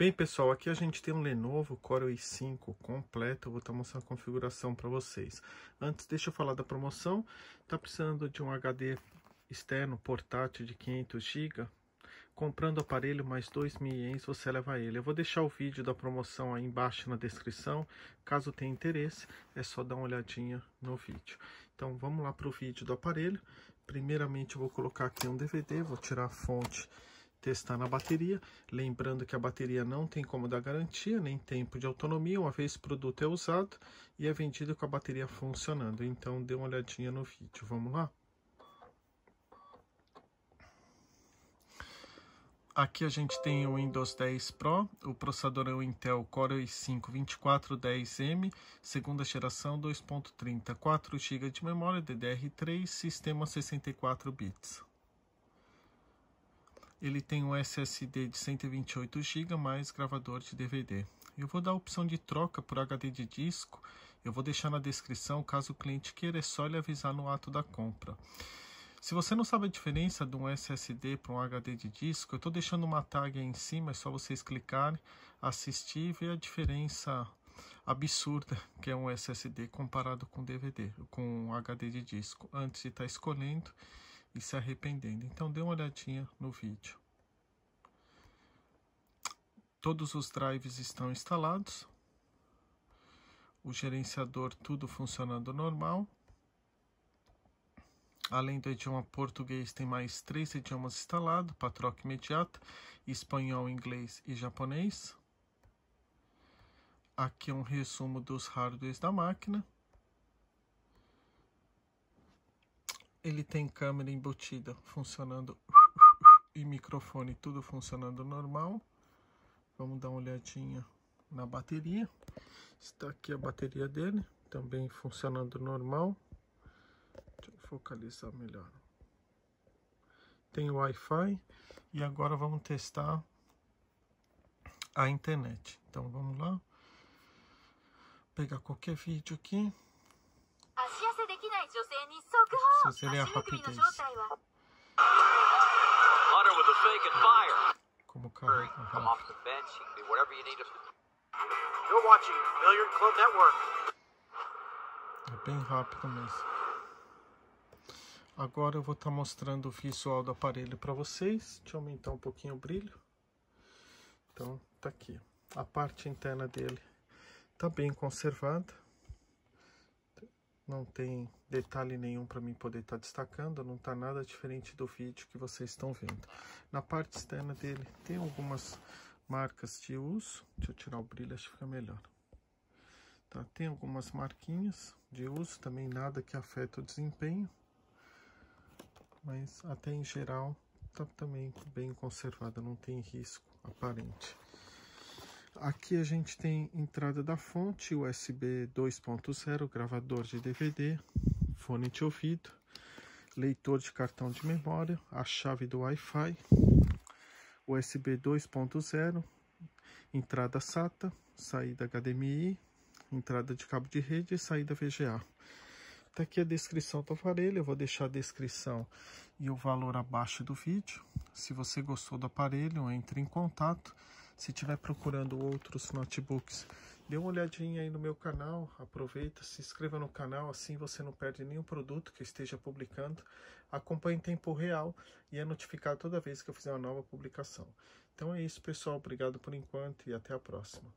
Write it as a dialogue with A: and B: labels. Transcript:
A: Bem pessoal, aqui a gente tem um Lenovo Core i5 completo, eu vou estar tá mostrando a configuração para vocês. Antes, deixa eu falar da promoção, está precisando de um HD externo portátil de 500 GB? Comprando o aparelho mais 2 mil ienes você leva ele. Eu vou deixar o vídeo da promoção aí embaixo na descrição, caso tenha interesse é só dar uma olhadinha no vídeo. Então vamos lá para o vídeo do aparelho, primeiramente eu vou colocar aqui um DVD, vou tirar a fonte testar na bateria. Lembrando que a bateria não tem como dar garantia, nem tempo de autonomia, uma vez o produto é usado e é vendido com a bateria funcionando. Então dê uma olhadinha no vídeo, vamos lá? Aqui a gente tem o Windows 10 Pro, o processador é o Intel Core i5-2410M, segunda geração 2.30, 4 GB de memória DDR3, sistema 64 bits. Ele tem um SSD de 128 GB mais gravador de DVD. Eu vou dar a opção de troca por HD de disco. Eu vou deixar na descrição caso o cliente queira, é só ele avisar no ato da compra. Se você não sabe a diferença de um SSD para um HD de disco, eu estou deixando uma tag aí em cima, é só vocês clicarem, assistir e ver a diferença absurda que é um SSD comparado com DVD, com um HD de disco. Antes de estar tá escolhendo, e se arrependendo. Então dê uma olhadinha no vídeo. Todos os drives estão instalados. O gerenciador tudo funcionando normal. Além do idioma português, tem mais três idiomas instalados para troca imediata: espanhol, inglês e japonês. Aqui é um resumo dos hardwares da máquina. ele tem câmera embutida funcionando e microfone tudo funcionando normal. Vamos dar uma olhadinha na bateria. Está aqui a bateria dele, também funcionando normal. Deixa eu focalizar melhor. Tem Wi-Fi e agora vamos testar a internet. Então vamos lá. Pegar qualquer vídeo aqui. させりゃハッピーです。Como É bem rápido mesmo. Agora eu vou estar tá mostrando o visual do aparelho para vocês. Deixa eu aumentar um pouquinho o brilho. Então, tá aqui. A parte interna dele tá bem conservada. Não tem detalhe nenhum para mim poder estar tá destacando, não está nada diferente do vídeo que vocês estão vendo. Na parte externa dele tem algumas marcas de uso, deixa eu tirar o brilho, acho que fica melhor. Tá, tem algumas marquinhas de uso, também nada que afeta o desempenho, mas até em geral está também bem conservada, não tem risco aparente. Aqui a gente tem entrada da fonte, USB 2.0, gravador de DVD, fone de ouvido, leitor de cartão de memória, a chave do Wi-Fi, USB 2.0, entrada SATA, saída HDMI, entrada de cabo de rede e saída VGA. Tá aqui a descrição do aparelho, eu vou deixar a descrição e o valor abaixo do vídeo. Se você gostou do aparelho, entre em contato. Se estiver procurando outros notebooks Dê uma olhadinha aí no meu canal, aproveita, se inscreva no canal, assim você não perde nenhum produto que eu esteja publicando. Acompanhe em tempo real e é notificado toda vez que eu fizer uma nova publicação. Então é isso, pessoal. Obrigado por enquanto e até a próxima.